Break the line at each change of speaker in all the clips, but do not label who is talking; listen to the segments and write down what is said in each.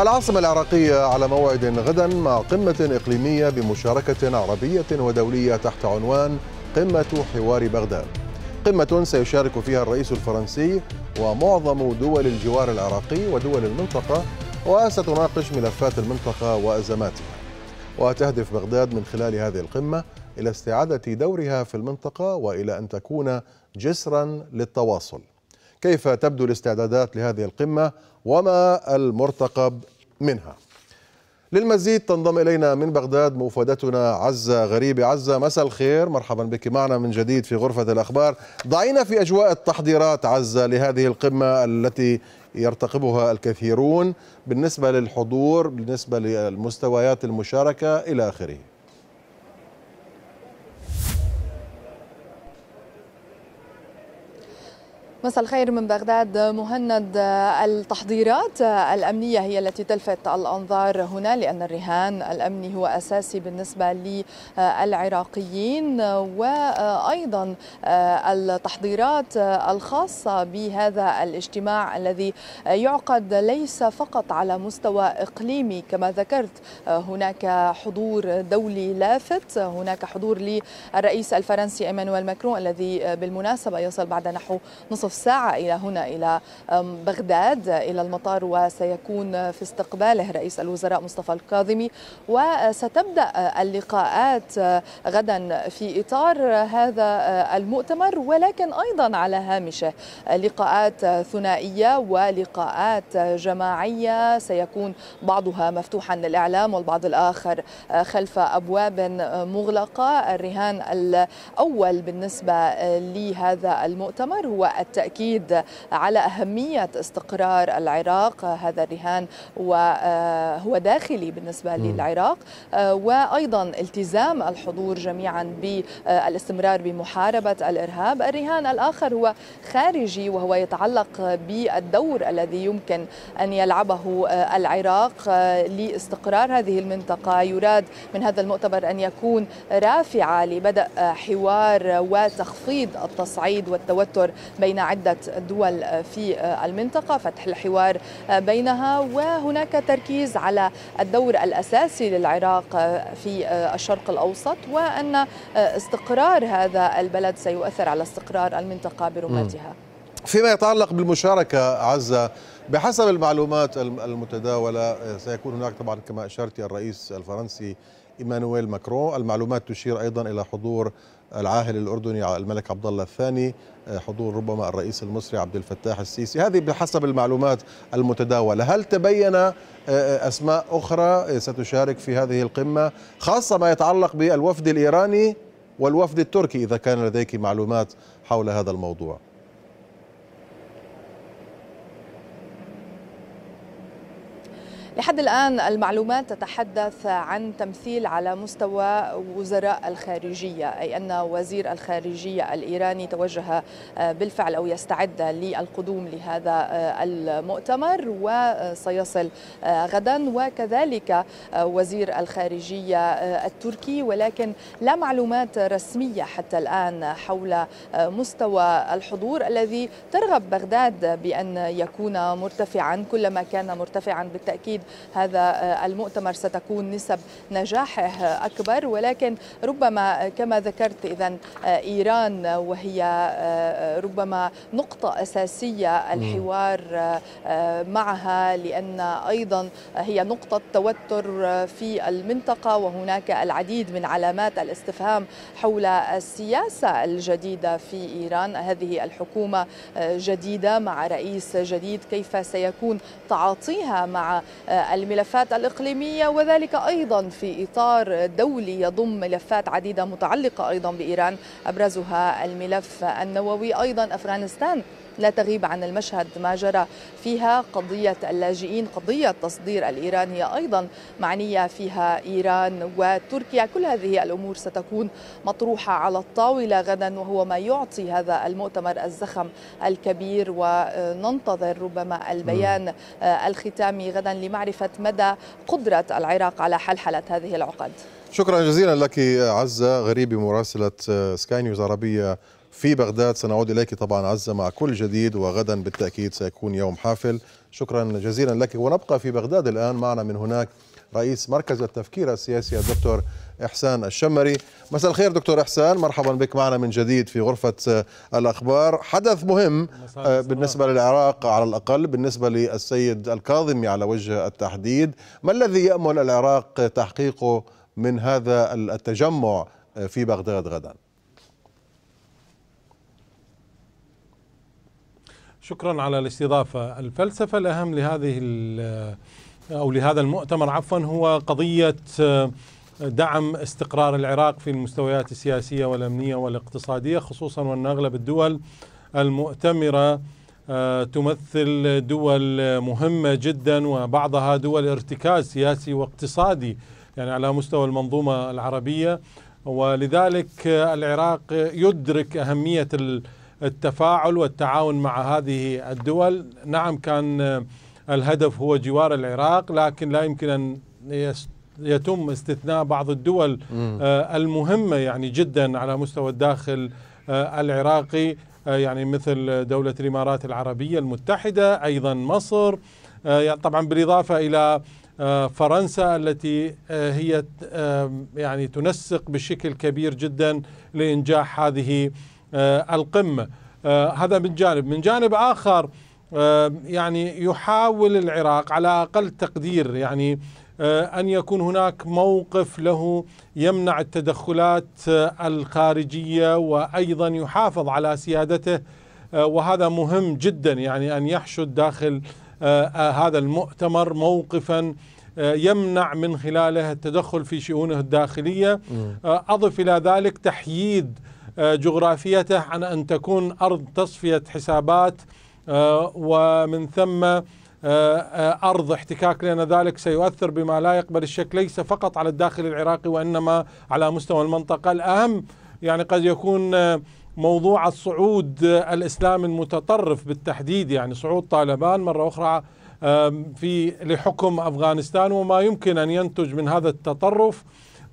العاصمة العراقية على موعد غدا مع قمة إقليمية بمشاركة عربية ودولية تحت عنوان قمة حوار بغداد قمة سيشارك فيها الرئيس الفرنسي ومعظم دول الجوار العراقي ودول المنطقة وستناقش ملفات المنطقة وأزماتها وتهدف بغداد من خلال هذه القمة إلى استعادة دورها في المنطقة وإلى أن تكون جسرا للتواصل كيف تبدو الاستعدادات لهذه القمة وما المرتقب منها للمزيد تنضم إلينا من بغداد مفادتنا عزة غريبة عزة مساء الخير مرحبا بك معنا من جديد في غرفة الأخبار ضعينا في أجواء التحضيرات عزة لهذه القمة التي يرتقبها الكثيرون بالنسبة للحضور بالنسبة للمستويات المشاركة إلى آخره
مساء الخير من بغداد مهند التحضيرات الأمنية هي التي تلفت الأنظار هنا لأن الرهان الأمني هو أساسي بالنسبة للعراقيين وأيضا التحضيرات الخاصة بهذا الاجتماع الذي يعقد ليس فقط على مستوى إقليمي كما ذكرت هناك حضور دولي لافت هناك حضور للرئيس الفرنسي إيمانويل ماكرون الذي بالمناسبة يصل بعد نحو نصف ساعة إلى هنا إلى بغداد إلى المطار وسيكون في استقباله رئيس الوزراء مصطفى الكاظمي وستبدأ اللقاءات غدا في إطار هذا المؤتمر ولكن أيضا على هامشه لقاءات ثنائية ولقاءات جماعية سيكون بعضها مفتوحا للإعلام والبعض الآخر خلف أبواب مغلقة الرهان الأول بالنسبة لهذا المؤتمر هو التأكيد بالتأكيد على أهمية استقرار العراق هذا الرهان وهو آه، داخلي بالنسبة للعراق آه، وأيضا التزام الحضور جميعا بالاستمرار بمحاربة الإرهاب الرهان الآخر هو خارجي وهو يتعلق بالدور الذي يمكن أن يلعبه آه، العراق لاستقرار هذه المنطقة يراد من هذا المؤتمر أن يكون رافعة لبدء حوار وتخفيض التصعيد والتوتر بين عدة دول في المنطقة فتح الحوار بينها وهناك تركيز على الدور الأساسي للعراق في الشرق الأوسط وأن استقرار هذا البلد سيؤثر على استقرار المنطقة برمتها
فيما يتعلق بالمشاركة عزة بحسب المعلومات المتداولة سيكون هناك طبعا كما أشرت الرئيس الفرنسي إيمانويل ماكرون المعلومات تشير أيضا إلى حضور العاهل الاردني الملك عبد الله الثاني آه، حضور ربما الرئيس المصري عبد الفتاح السيسي هذه بحسب المعلومات المتداوله هل تبين آه، آه، اسماء اخرى ستشارك في هذه القمه خاصه ما يتعلق بالوفد الايراني والوفد التركي اذا كان لديك معلومات حول هذا الموضوع
لحد الآن المعلومات تتحدث عن تمثيل على مستوى وزراء الخارجية أي أن وزير الخارجية الإيراني توجه آه، بالفعل أو يستعد للقدوم لهذا آه، المؤتمر وسيصل آه، غدا وكذلك وزير الخارجية التركي ولكن لا معلومات رسمية حتى الآن حول مستوى الحضور الذي ترغب بغداد بأن يكون مرتفعا كلما كان مرتفعا بالتأكيد هذا آه، المؤتمر ستكون نسب نجاحه آه، أكبر ولكن ربما آه، كما ذكرت إذا إيران وهي ربما نقطة أساسية الحوار معها لأن أيضا هي نقطة توتر في المنطقة وهناك العديد من علامات الاستفهام حول السياسة الجديدة في إيران هذه الحكومة جديدة مع رئيس جديد كيف سيكون تعاطيها مع آه، الملفات الإقليمية وذلك أيضا في إطار دولي يضم ملفات عديدة متعلقة أيضا بإيران أبرزها الملف النووي أيضا أفغانستان لا تغيب عن المشهد ما جرى فيها قضية اللاجئين قضية تصدير الإيران هي أيضا معنية فيها إيران وتركيا كل هذه الأمور ستكون مطروحة على الطاولة غدا وهو ما يعطي هذا المؤتمر الزخم الكبير وننتظر ربما البيان الختامي غدا لمعرفة مدى قدرة العراق على حلحلة هذه العقد
شكرا جزيلا لك عزة غريبي مراسلة سكاي نيوز عربية في بغداد سنعود إليك طبعا عزة مع كل جديد وغدا بالتأكيد سيكون يوم حافل شكرا جزيلا لك ونبقى في بغداد الآن معنا من هناك رئيس مركز التفكير السياسي الدكتور إحسان الشمري مساء الخير دكتور إحسان مرحبا بك معنا من جديد في غرفة الأخبار حدث مهم بالنسبة للعراق على الأقل بالنسبة للسيد الكاظمي على وجه التحديد ما الذي يأمل العراق تحقيقه من هذا التجمع في بغداد غداً
شكرا على الاستضافة الفلسفة الأهم لهذه أو لهذا المؤتمر عفوا هو قضية آه، دعم استقرار العراق في المستويات السياسية والأمنية والاقتصادية خصوصا وأن أغلب الدول المؤتمرة آه، تمثل دول مهمة جدا وبعضها دول ارتكاز سياسي واقتصادي يعني على مستوى المنظومة العربية ولذلك آه، العراق يدرك أهمية التفاعل والتعاون مع هذه الدول نعم كان آه، الهدف هو جوار العراق لكن لا يمكن أن يتم استثناء بعض الدول آه، المهمة يعني جدا على مستوى الداخل آه، العراقي يعني مثل دولة الإمارات العربية المتحدة أيضا مصر يعني طبعا بالإضافة إلى فرنسا التي هي يعني تنسق بشكل كبير جدا لإنجاح هذه آه، القمة آه، هذا من جانب من جانب آخر آه، يعني يحاول العراق على أقل تقدير يعني أن يكون هناك موقف له يمنع التدخلات الخارجية وأيضا يحافظ على سيادته وهذا مهم جدا يعني أن يحشد داخل هذا المؤتمر موقفا يمنع من خلاله التدخل في شؤونه الداخلية أضف إلى ذلك تحييد آه، جغرافيته عن أن تكون أرض تصفية حسابات آه، ومن ثم آه، أرض احتكاك لأن ذلك سيؤثر بما لا يقبل الشك ليس فقط على الداخل العراقي وإنما على مستوى المنطقة الأهم يعني قد يكون موضوع الصعود الإسلامي المتطرف بالتحديد يعني صعود طالبان مرة أخرى في لحكم أفغانستان وما يمكن أن ينتج من هذا التطرف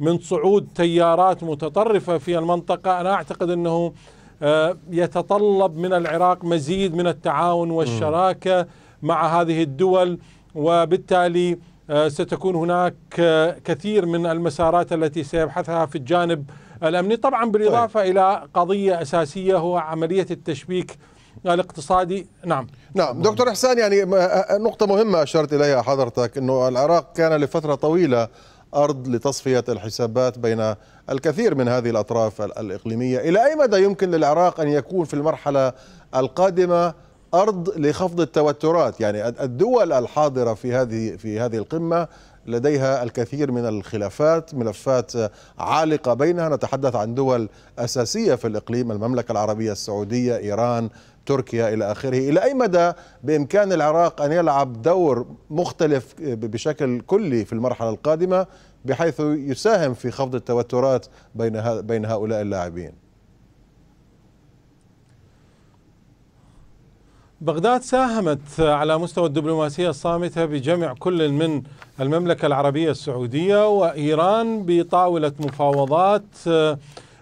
من صعود تيارات متطرفة في المنطقة أنا أعتقد أنه آه، يتطلب من العراق مزيد من التعاون والشراكة مع هذه الدول وبالتالي آه، ستكون هناك آه، كثير من المسارات التي سيبحثها في الجانب الأمني طبعا بالإضافة طيب. إلى قضية أساسية هو عملية التشبيك الاقتصادي نعم
نعم دكتور إحسان يعني نقطة مهمة أشرت إليها حضرتك أنه العراق كان لفترة طويلة أرض لتصفية الحسابات بين الكثير من هذه الأطراف الإقليمية إلى أي مدى يمكن للعراق أن يكون في المرحلة القادمة أرض لخفض التوترات يعني الدول الحاضرة في هذه في هذه القمة لديها الكثير من الخلافات ملفات عالقة بينها نتحدث عن دول أساسية في الإقليم المملكة العربية السعودية إيران تركيا إلى آخره إلى أي مدى بإمكان العراق أن يلعب دور مختلف بشكل كلي في المرحلة القادمة بحيث يساهم في خفض التوترات بين هؤلاء اللاعبين
بغداد ساهمت على مستوى الدبلوماسية الصامتة بجمع كل من المملكة العربية السعودية وإيران بطاولة مفاوضات آه،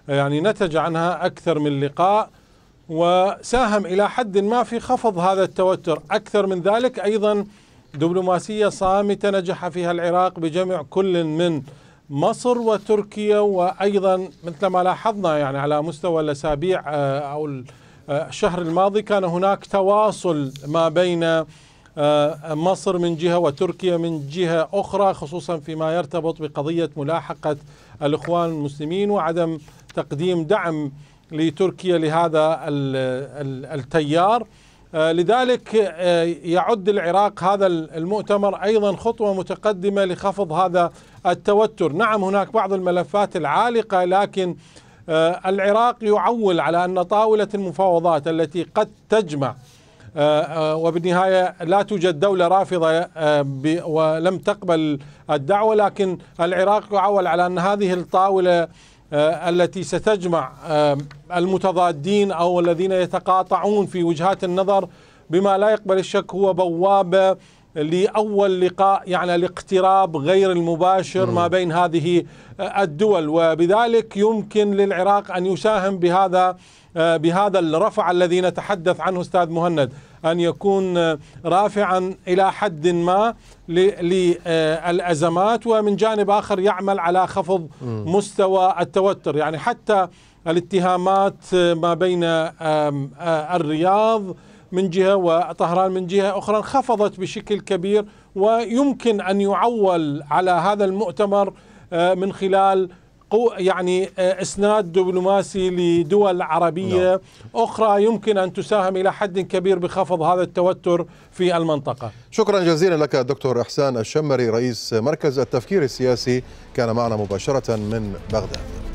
يعني نتج عنها أكثر من لقاء وساهم إلى حد ما في خفض هذا التوتر أكثر من ذلك أيضا دبلوماسية صامتة نجح فيها العراق بجمع كل من مصر وتركيا وأيضا مثل ما لاحظنا يعني على مستوى الأسابيع آه، أو آه، الشهر الماضي كان هناك تواصل ما بين آه، مصر من جهه وتركيا من جهه اخرى خصوصا فيما يرتبط بقضيه ملاحقه الاخوان المسلمين وعدم تقديم دعم لتركيا لهذا التيار آه، لذلك يعد العراق هذا المؤتمر ايضا خطوه متقدمه لخفض هذا التوتر، نعم هناك بعض الملفات العالقه لكن آه، العراق يعول على أن طاولة المفاوضات التي قد تجمع آه، آه، وبالنهاية لا توجد دولة رافضة ولم تقبل الدعوة لكن العراق يعول على أن هذه الطاولة التي ستجمع المتضادين أو الذين يتقاطعون في وجهات النظر بما لا يقبل الشك هو بوابة لاول لقاء يعني الاقتراب غير المباشر ما بين هذه آه، الدول وبذلك يمكن للعراق ان يساهم بهذا آه، بهذا الرفع الذي نتحدث عنه استاذ مهند ان يكون آه، رافعا الى حد ما للازمات ومن جانب اخر يعمل على خفض مستوى التوتر يعني حتى الاتهامات ما بين الرياض من جهة وطهران من جهة أخرى انخفضت بشكل كبير ويمكن أن يعول على هذا المؤتمر آه، من خلال يعني آه، اسناد دبلوماسي لدول عربيه no. نعم. اخرى يمكن ان تساهم الى حد كبير بخفض هذا التوتر في المنطقه.
شكرا جزيلا لك دكتور احسان الشمري رئيس مركز التفكير السياسي كان معنا مباشره من بغداد.